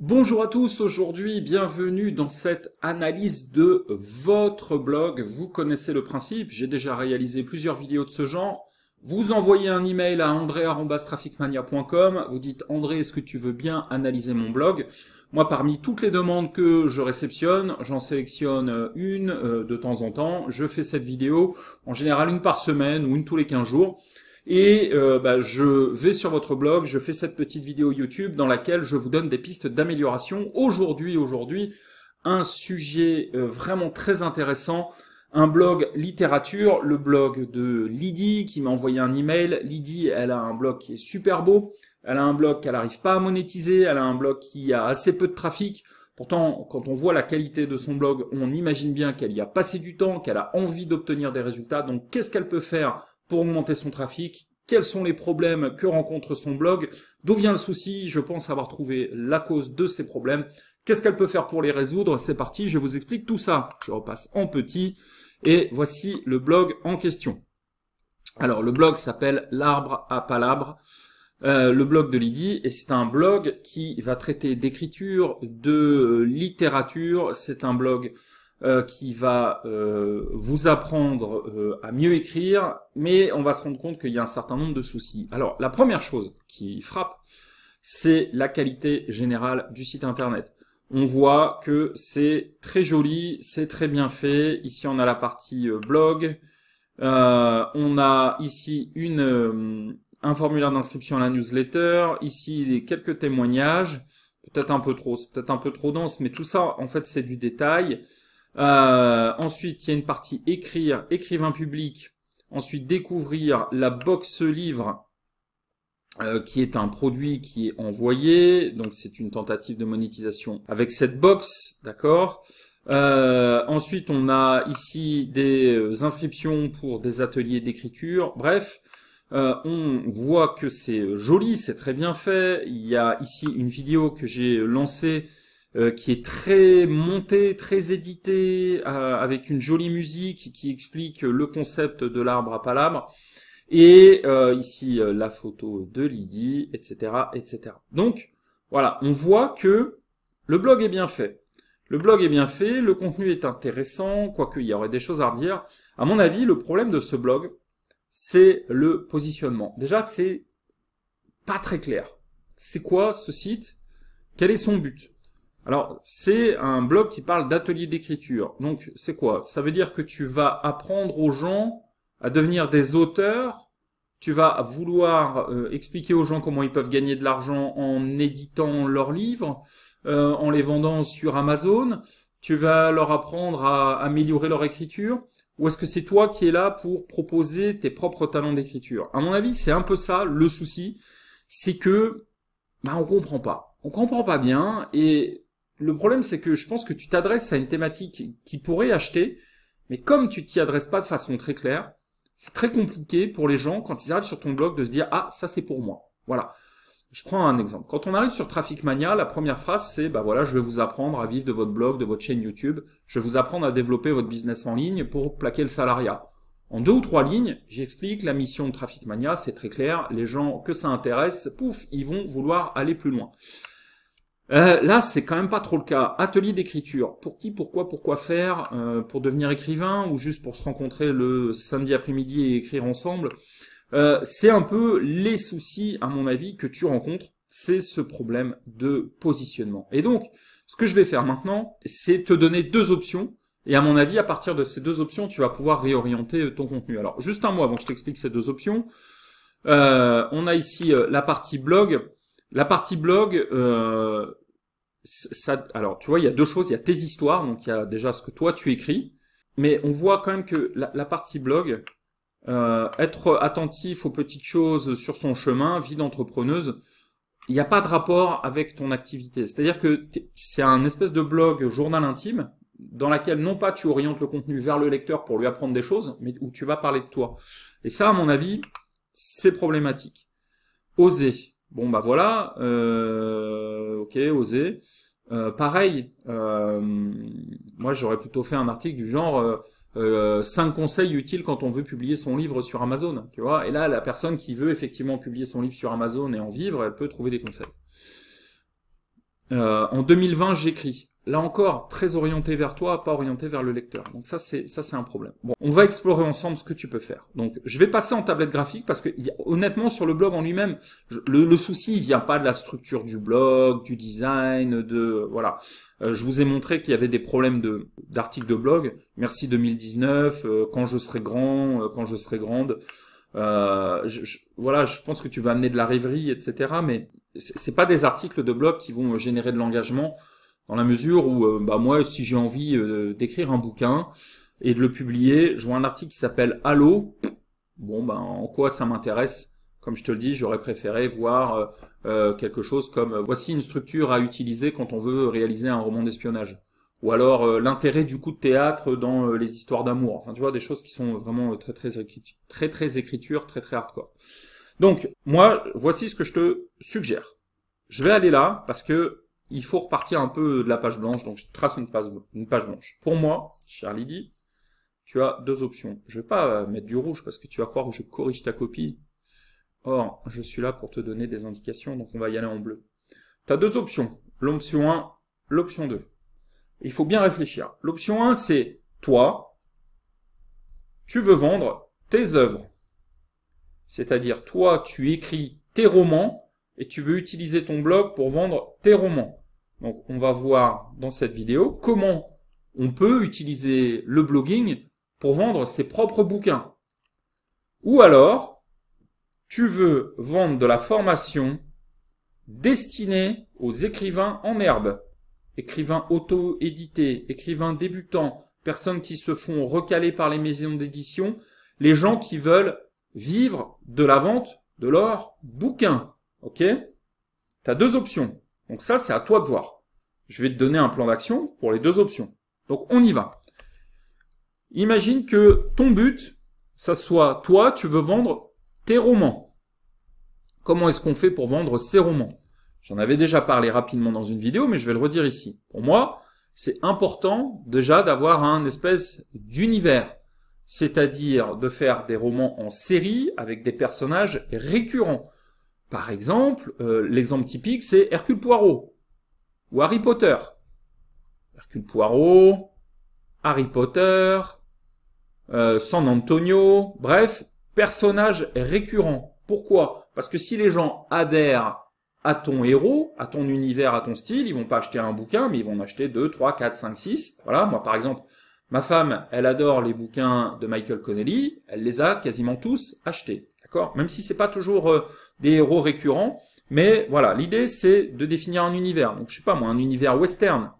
Bonjour à tous, aujourd'hui bienvenue dans cette analyse de votre blog. Vous connaissez le principe, j'ai déjà réalisé plusieurs vidéos de ce genre. Vous envoyez un email à andré-traficmania.com, vous dites André, est-ce que tu veux bien analyser mon blog Moi, parmi toutes les demandes que je réceptionne, j'en sélectionne une euh, de temps en temps, je fais cette vidéo, en général une par semaine ou une tous les 15 jours. Et euh, bah, je vais sur votre blog, je fais cette petite vidéo YouTube dans laquelle je vous donne des pistes d'amélioration. Aujourd'hui, aujourd'hui, un sujet euh, vraiment très intéressant, un blog littérature, le blog de Lydie qui m'a envoyé un email. Lydie, elle a un blog qui est super beau, elle a un blog qu'elle n'arrive pas à monétiser, elle a un blog qui a assez peu de trafic. Pourtant, quand on voit la qualité de son blog, on imagine bien qu'elle y a passé du temps, qu'elle a envie d'obtenir des résultats. Donc, qu'est-ce qu'elle peut faire pour augmenter son trafic, quels sont les problèmes que rencontre son blog, d'où vient le souci, je pense avoir trouvé la cause de ces problèmes, qu'est-ce qu'elle peut faire pour les résoudre, c'est parti, je vous explique tout ça. Je repasse en petit et voici le blog en question. Alors le blog s'appelle L'arbre à palabres. Euh, le blog de Lydie, et c'est un blog qui va traiter d'écriture, de littérature, c'est un blog euh, qui va euh, vous apprendre euh, à mieux écrire, mais on va se rendre compte qu'il y a un certain nombre de soucis. Alors, la première chose qui frappe, c'est la qualité générale du site internet. On voit que c'est très joli, c'est très bien fait. Ici, on a la partie blog. on a ici un formulaire d'inscription à la newsletter. Ici, quelques témoignages. Peut-être un peu trop, c'est peut-être un peu trop dense, mais tout ça, en fait, c'est du détail. Euh, ensuite, il y a une partie écrire, écrivain public. Ensuite, découvrir la box livre, euh, qui est un produit qui est envoyé. Donc, c'est une tentative de monétisation avec cette box, d'accord euh, ensuite, on a ici des inscriptions pour des ateliers d'écriture. Bref, on voit que c'est joli, c'est très bien fait. Il y a ici une vidéo que j'ai lancée euh, qui est très monté, très édité, euh, avec une jolie musique qui explique le concept de l'arbre à palabre. Et euh, ici la photo de Lydie, etc., etc. Donc voilà, on voit que le blog est bien fait. Le blog est bien fait, le contenu est intéressant, quoique il y aurait des choses à redire. À mon avis, le problème de ce blog, c'est le positionnement. Déjà, c'est pas très clair. C'est quoi ce site Quel est son but alors, c'est un blog qui parle d'atelier d'écriture. Donc, c'est quoi Ça veut dire que tu vas apprendre aux gens à devenir des auteurs. Tu vas vouloir euh, expliquer aux gens comment ils peuvent gagner de l'argent en éditant leurs livres, euh, en les vendant sur Amazon. Tu vas leur apprendre à améliorer leur écriture. Ou est-ce que c'est toi qui es là pour proposer tes propres talents d'écriture À mon avis, c'est un peu ça le souci, c'est que bah, on comprend pas. On comprend pas bien et le problème, c'est que je pense que tu t'adresses à une thématique qui pourrait acheter, mais comme tu t'y adresses pas de façon très claire, c'est très compliqué pour les gens quand ils arrivent sur ton blog de se dire ah ça c'est pour moi. Voilà. Je prends un exemple. Quand on arrive sur Traffic Mania, la première phrase c'est bah voilà, je vais vous apprendre à vivre de votre blog, de votre chaîne YouTube, je vais vous apprendre à développer votre business en ligne pour plaquer le salariat. En deux ou trois lignes, j'explique la mission de Traffic Mania, c'est très clair, les gens que ça intéresse, pouf, ils vont vouloir aller plus loin. Euh, là, c'est quand même pas trop le cas. Atelier d'écriture. Pour qui, pourquoi, pourquoi faire euh, Pour devenir écrivain ou juste pour se rencontrer le samedi après-midi et écrire ensemble euh, C'est un peu les soucis, à mon avis, que tu rencontres. C'est ce problème de positionnement. Et donc, ce que je vais faire maintenant, c'est te donner deux options. Et à mon avis, à partir de ces deux options, tu vas pouvoir réorienter euh, ton contenu. Alors, juste un mot avant que je t'explique ces deux options. on a ici la partie blog. La partie blog, euh, ça, alors tu vois, il y a deux choses. Il y a tes histoires, donc il y a déjà ce que toi tu écris, mais on voit quand même que la, partie blog, euh, être attentif aux petites choses sur son chemin, vie d'entrepreneuse, il n'y a pas de rapport avec ton activité. C'est-à-dire que c'est un espèce de blog journal intime dans laquelle non pas tu orientes le contenu vers le lecteur pour lui apprendre des choses, mais où tu vas parler de toi. Et ça, à mon avis, c'est problématique. Oser. Bon bah voilà, euh, ok, oser. Euh, pareil, euh, moi j'aurais plutôt fait un article du genre euh, 5 conseils utiles quand on veut publier son livre sur Amazon, tu vois. Et là, la personne qui veut effectivement publier son livre sur Amazon et en vivre, elle peut trouver des conseils. en 2020, j'écris là encore, très orienté vers toi, pas orienté vers le lecteur. Donc ça, c'est ça, c'est un problème. Bon, on va explorer ensemble ce que tu peux faire. Donc, je vais passer en tablette graphique parce que honnêtement, sur le blog en lui-même, le, souci il vient pas de la structure du blog, du design, de voilà. Euh, je vous ai montré qu'il y avait des problèmes de d'articles de blog. Merci 2019. Euh, quand je serai grand, euh, quand je serai grande. voilà, je pense que tu vas amener de la rêverie, etc. Mais c'est pas des articles de blog qui vont générer de l'engagement dans la mesure où euh, bah moi si j'ai envie euh, d'écrire un bouquin et de le publier, je vois un article qui s'appelle Allô. Bon ben en quoi ça m'intéresse Comme je te le dis, j'aurais préféré voir euh, quelque chose comme voici une structure à utiliser quand on veut réaliser un roman d'espionnage ou alors l'intérêt du coup de théâtre dans les histoires d'amour. Enfin tu vois des choses qui sont vraiment très très très très écriture, très très hardcore. Donc moi voici ce que je te suggère. Je vais aller là parce que il faut repartir un peu de la page blanche, donc je trace une page, blanche. Pour moi, cher Lydie, tu as deux options. Je vais pas euh, mettre du rouge parce que tu vas croire que je corrige ta copie. Or, je suis là pour te donner des indications, donc on va y aller en bleu. Tu as deux options, l'option 1, l'option 2. Il faut bien réfléchir. L'option 1, c'est toi, tu veux vendre tes œuvres. C'est-à-dire, toi, tu écris tes romans et tu veux utiliser ton blog pour vendre tes romans. Donc on va voir dans cette vidéo comment on peut utiliser le blogging pour vendre ses propres bouquins. Ou alors, tu veux vendre de la formation destinée aux écrivains en herbe, écrivains auto-édités, écrivains débutants, personnes qui se font recaler par les maisons d'édition, les gens qui veulent vivre de la vente de leurs bouquins. Ok Tu as deux options. Donc ça, c'est à toi de voir. Je vais te donner un plan d'action pour les deux options. Donc on y va. Imagine que ton but, ça soit toi, tu veux vendre tes romans. Comment est-ce qu'on fait pour vendre ces romans J'en avais déjà parlé rapidement dans une vidéo, mais je vais le redire ici. Pour moi, c'est important déjà d'avoir un espèce d'univers, c'est-à-dire de faire des romans en série avec des personnages récurrents. Par exemple, euh, l'exemple typique, c'est Hercule Poirot ou Harry Potter. Hercule Poirot, Harry Potter, euh, San Antonio, bref, personnage récurrent. Pourquoi Parce que si les gens adhèrent à ton héros, à ton univers, à ton style, ils vont pas acheter un bouquin, mais ils vont en acheter 2, 3, 4, 5, 6. Voilà, moi par exemple, ma femme, elle adore les bouquins de Michael Connelly, elle les a quasiment tous achetés. Même si c'est pas toujours euh, des héros récurrents, mais voilà, l'idée c'est de définir un univers. Donc je sais pas moi, un univers western,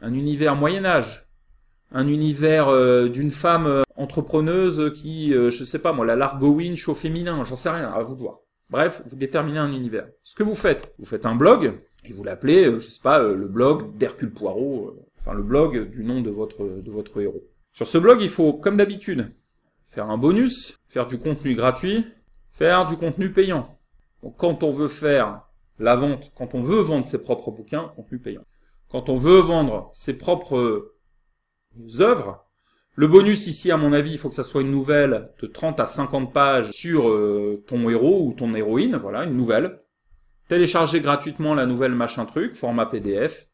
un univers Moyen Âge, un univers euh, d'une femme euh, entrepreneuse qui, je sais pas moi, la Largo Winch féminin, j'en sais rien, à vous de voir. Bref, vous déterminez un univers. Ce que vous faites, vous faites un blog et vous l'appelez, je sais pas, le blog d'Hercule Poirot, enfin le blog du nom de votre de votre héros. Sur ce blog, il faut, comme d'habitude, faire un bonus, faire du contenu gratuit, faire du contenu payant. Donc, quand on veut faire la vente, quand on veut vendre ses propres bouquins, contenu payant. Quand on veut vendre ses propres œuvres, le bonus ici, à mon avis, il faut que ça soit une nouvelle de 30 à 50 pages sur euh, ton héros ou ton héroïne, voilà, une nouvelle. Télécharger gratuitement la nouvelle machin truc, format PDF.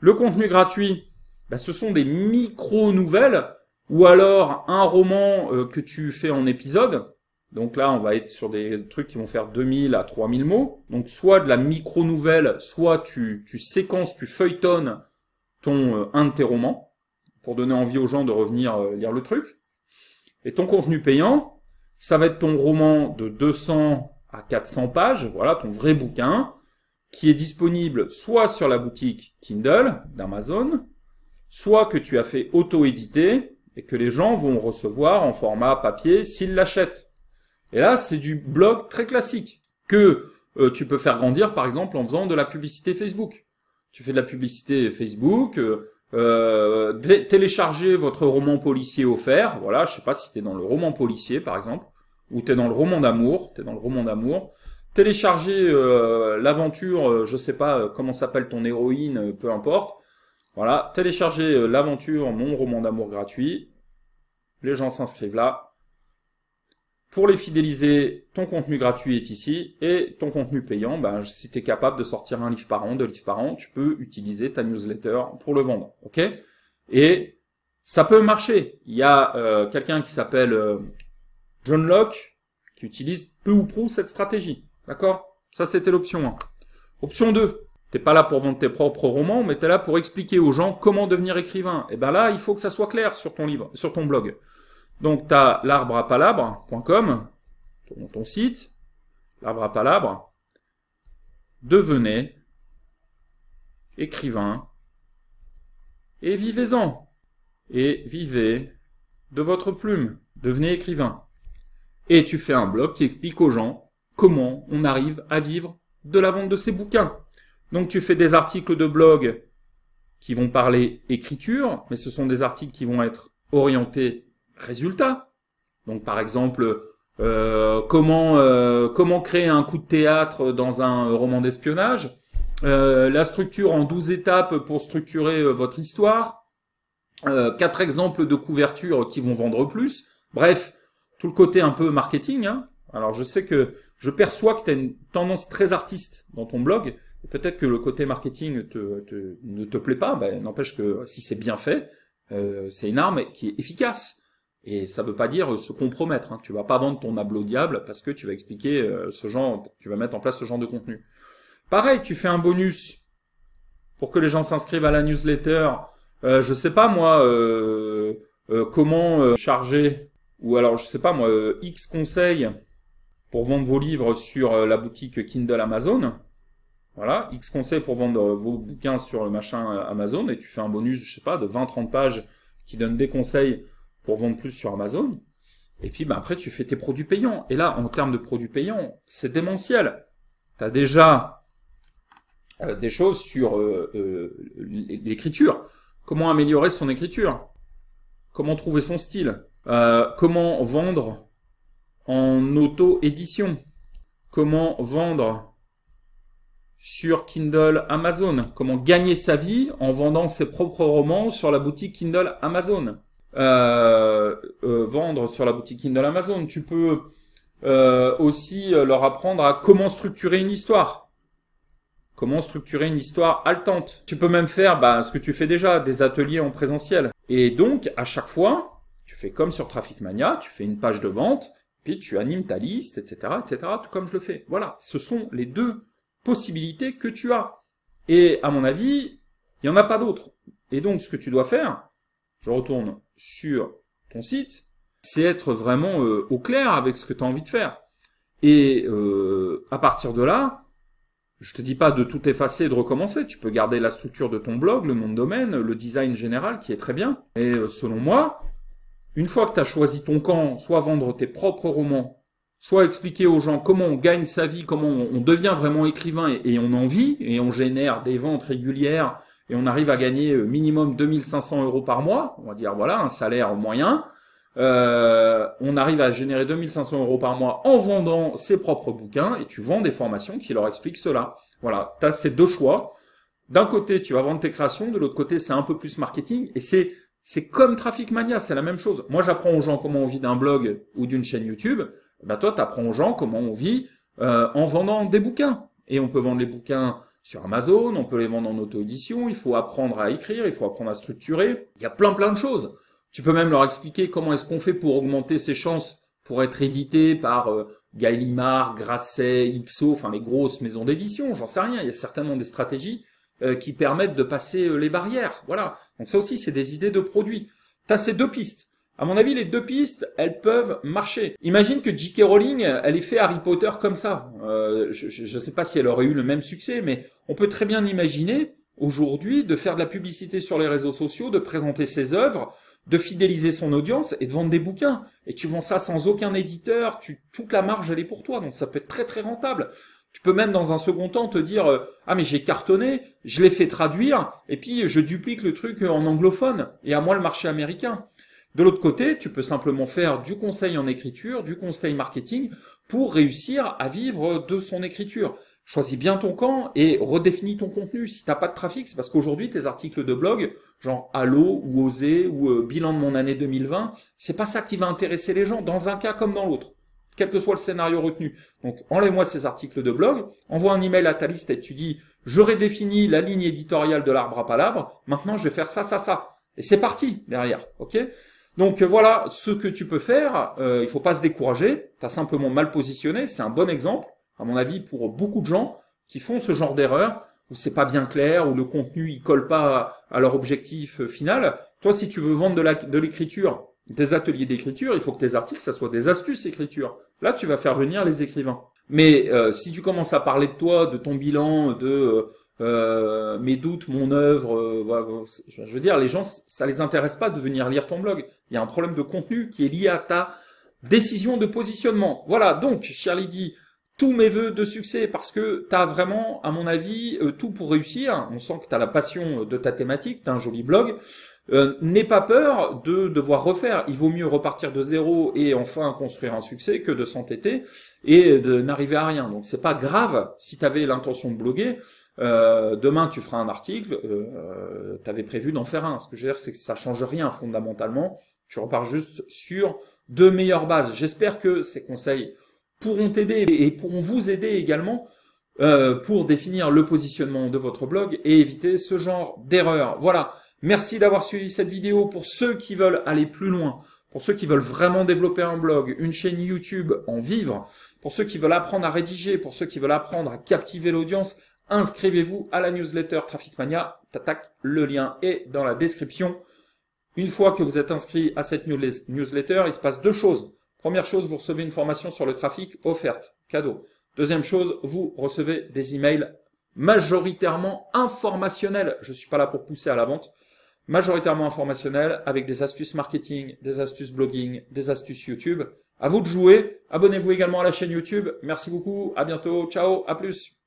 Le contenu gratuit, bah, ce sont des micro-nouvelles ou alors un roman euh, que tu fais en épisode. Donc là, on va être sur des trucs qui vont faire 2000 à 3000 mots. Donc soit de la micro-nouvelle, soit tu, tu séquences, tu feuilletonnes ton, interroman euh, un de tes romans pour donner envie aux gens de revenir euh, lire le truc. Et ton contenu payant, ça va être ton roman de 200 à 400 pages, voilà, ton vrai bouquin, qui est disponible soit sur la boutique Kindle d'Amazon, soit que tu as fait auto-éditer et que les gens vont recevoir en format papier s'ils l'achètent. Et là, c'est du blog très classique que euh, tu peux faire grandir, par exemple, en faisant de la publicité Facebook. Tu fais de la publicité Facebook, euh, euh, télécharger votre roman policier offert. Voilà, je sais pas si tu es dans le roman policier, par exemple, ou tu es dans le roman d'amour, tu es dans le roman d'amour. Télécharger l'aventure, je sais pas comment s'appelle ton héroïne, peu importe voilà, téléchargez euh, l'aventure, mon roman d'amour gratuit. Les gens s'inscrivent là. Pour les fidéliser, ton contenu gratuit est ici et ton contenu payant, ben, si tu es capable de sortir un livre par an, deux livres par an, tu peux utiliser ta newsletter pour le vendre. ok et ça peut marcher. Il y a euh, quelqu'un qui s'appelle euh, John Locke qui utilise peu ou prou cette stratégie. D'accord Ça, c'était l'option 1. Option 2. T'es pas là pour vendre tes propres romans, mais tu es là pour expliquer aux gens comment devenir écrivain. Et eh ben là, il faut que ça soit clair sur ton livre, sur ton blog. Donc as l'arbre à palabre.com, ton, site, l'arbre à palabre. Devenez écrivain et vivez-en. Et vivez de votre plume. Devenez écrivain. Et tu fais un blog qui explique aux gens comment on arrive à vivre de la vente de ses bouquins. Donc tu fais des articles de blog qui vont parler écriture, mais ce sont des articles qui vont être orientés résultats. Donc par exemple, euh, comment euh, comment créer un coup de théâtre dans un roman d'espionnage, euh, la structure en 12 étapes pour structurer votre histoire, quatre exemples de couverture qui vont vendre plus. Bref, tout le côté un peu marketing. Hein. Alors je sais que je perçois que tu as une tendance très artiste dans ton blog, Peut-être que le côté marketing ne te plaît pas, ben, n'empêche que si c'est bien fait, euh, c'est une arme qui est efficace. Et ça ne veut pas dire se compromettre. Hein. Tu vas pas vendre ton au diable parce que tu vas expliquer euh, ce genre, tu vas mettre en place ce genre de contenu. Pareil, tu fais un bonus pour que les gens s'inscrivent à la newsletter. Je euh, je sais pas moi comment charger ou alors je sais pas moi X conseils pour vendre vos livres sur la boutique Kindle Amazon. Voilà, X conseils pour vendre vos bouquins sur le machin Amazon et tu fais un bonus, je sais pas, de 20-30 pages qui donne des conseils pour vendre plus sur Amazon. Et puis bah, après, tu fais tes produits payants. Et là, en termes de produits payants, c'est démentiel. Tu as déjà euh, des choses sur euh, euh, l'écriture. Comment améliorer son écriture Comment trouver son style Comment vendre en auto-édition Comment vendre sur Kindle Amazon, comment gagner sa vie en vendant ses propres romans sur la boutique Kindle Amazon. Euh, euh, vendre sur la boutique Kindle Amazon. Tu peux euh, aussi leur apprendre à comment structurer une histoire. Comment structurer une histoire haletante. Tu peux même faire bah, ce que tu fais déjà, des ateliers en présentiel. Et donc, à chaque fois, tu fais comme sur Traffic Mania, tu fais une page de vente, puis tu animes ta liste, etc., etc., tout comme je le fais. Voilà, ce sont les deux possibilités que tu as. Et à mon avis, il n'y en a pas d'autres. Et donc, ce que tu dois faire, je retourne sur ton site, c'est être vraiment euh, au clair avec ce que tu as envie de faire. Et euh, à partir de là, je te dis pas de tout effacer et de recommencer. Tu peux garder la structure de ton blog, le nom de domaine, le design général qui est très bien. Et euh, selon moi, une fois que tu as choisi ton camp, soit vendre tes propres romans, soit expliquer aux gens comment on gagne sa vie, comment on, devient vraiment écrivain et, on en vit, et on génère des ventes régulières, et on arrive à gagner euh, minimum 2500 euros par mois, on va dire voilà, un salaire moyen, euh, on arrive à générer 2500 euros par mois en vendant ses propres bouquins, et tu vends des formations qui leur expliquent cela. Voilà, tu as ces deux choix. D'un côté, tu vas vendre tes créations, de l'autre côté, c'est un peu plus marketing, et c'est c'est comme Traffic Mania, c'est la même chose. Moi, j'apprends aux gens comment on vit d'un blog ou d'une chaîne YouTube. Bah, toi, tu apprends aux gens comment on vit euh, en vendant des bouquins. Et on peut vendre les bouquins sur Amazon, on peut les vendre en auto-édition, il faut apprendre à écrire, il faut apprendre à structurer. Il y a plein plein de choses. Tu peux même leur expliquer comment est-ce qu'on fait pour augmenter ses chances pour être édité par euh, Gallimard, Grasset, Ixo, enfin les grosses maisons d'édition, j'en sais rien. Il y a certainement des stratégies euh, qui permettent de passer euh, les barrières. Voilà. Donc ça aussi, c'est des idées de produits. as ces deux pistes. À mon avis, les deux pistes, elles peuvent marcher. Imagine que J.K. Rowling, elle ait fait Harry Potter comme ça. Euh, je ne sais pas si elle aurait eu le même succès, mais on peut très bien imaginer aujourd'hui de faire de la publicité sur les réseaux sociaux, de présenter ses œuvres, de fidéliser son audience et de vendre des bouquins. Et tu vends ça sans aucun éditeur, tu, toute la marge elle est pour toi, donc ça peut être très très rentable. Tu peux même dans un second temps te dire ah mais j'ai cartonné, je l'ai fait traduire et puis je duplique le truc en anglophone et à moi le marché américain. De l'autre côté, tu peux simplement faire du conseil en écriture, du conseil marketing pour réussir à vivre de son écriture. Choisis bien ton camp et redéfinis ton contenu. Si t'as pas de trafic, c'est parce qu'aujourd'hui tes articles de blog, genre Allo ou Oser ou euh, Bilan de mon année 2020, c'est pas ça qui va intéresser les gens dans un cas comme dans l'autre, quel que soit le scénario retenu. Donc enlève-moi ces articles de blog, envoie un email à ta liste et tu dis je redéfinis la ligne éditoriale de l'arbre à palabre. Maintenant je vais faire ça, ça, ça. Et c'est parti derrière, ok donc euh, voilà ce que tu peux faire. il euh, il faut pas se décourager. T'as simplement mal positionné. C'est un bon exemple, à mon avis, pour beaucoup de gens qui font ce genre d'erreur où c'est pas bien clair, où le contenu il colle pas à leur objectif euh, final. Toi, si tu veux vendre de l'écriture, de des ateliers d'écriture, il faut que tes articles, ça soit des astuces écriture. Là, tu vas faire venir les écrivains. Mais si tu commences à parler de toi, de ton bilan, de euh, mes doutes, mon œuvre. Euh, je veux dire, les gens, ça les intéresse pas de venir lire ton blog. Il y a un problème de contenu qui est lié à ta décision de positionnement. Voilà, donc, cher Lydie, tous mes vœux de succès parce que tu as vraiment, à mon avis, euh, tout pour réussir. On sent que tu as la passion de ta thématique, tu as un joli blog. Euh, n'aie pas peur de devoir refaire. Il vaut mieux repartir de zéro et enfin construire un succès que de s'entêter et de n'arriver à rien. Donc c'est pas grave si tu avais l'intention de bloguer. Euh, demain tu feras un article, euh, tu avais prévu d'en faire un. Ce que je veux dire c'est que ça change rien fondamentalement. Tu repars juste sur de meilleures bases. J'espère que ces conseils pourront t'aider et pourront vous aider également euh, pour définir le positionnement de votre blog et éviter ce genre d'erreur. Voilà. Merci d'avoir suivi cette vidéo. Pour ceux qui veulent aller plus loin, pour ceux qui veulent vraiment développer un blog, une chaîne YouTube, en vivre, pour ceux qui veulent apprendre à rédiger, pour ceux qui veulent apprendre à captiver l'audience, inscrivez-vous à la newsletter Traffic Mania. le lien est dans la description. Une fois que vous êtes inscrit à cette newsletter, il se passe deux choses. Première chose, vous recevez une formation sur le trafic offerte, cadeau. Deuxième chose, vous recevez des emails majoritairement informationnels. Je ne suis pas là pour pousser à la vente majoritairement informationnel, avec des astuces marketing, des astuces blogging, des astuces YouTube. À vous de jouer. Abonnez-vous également à la chaîne YouTube. Merci beaucoup. À bientôt. Ciao. À plus.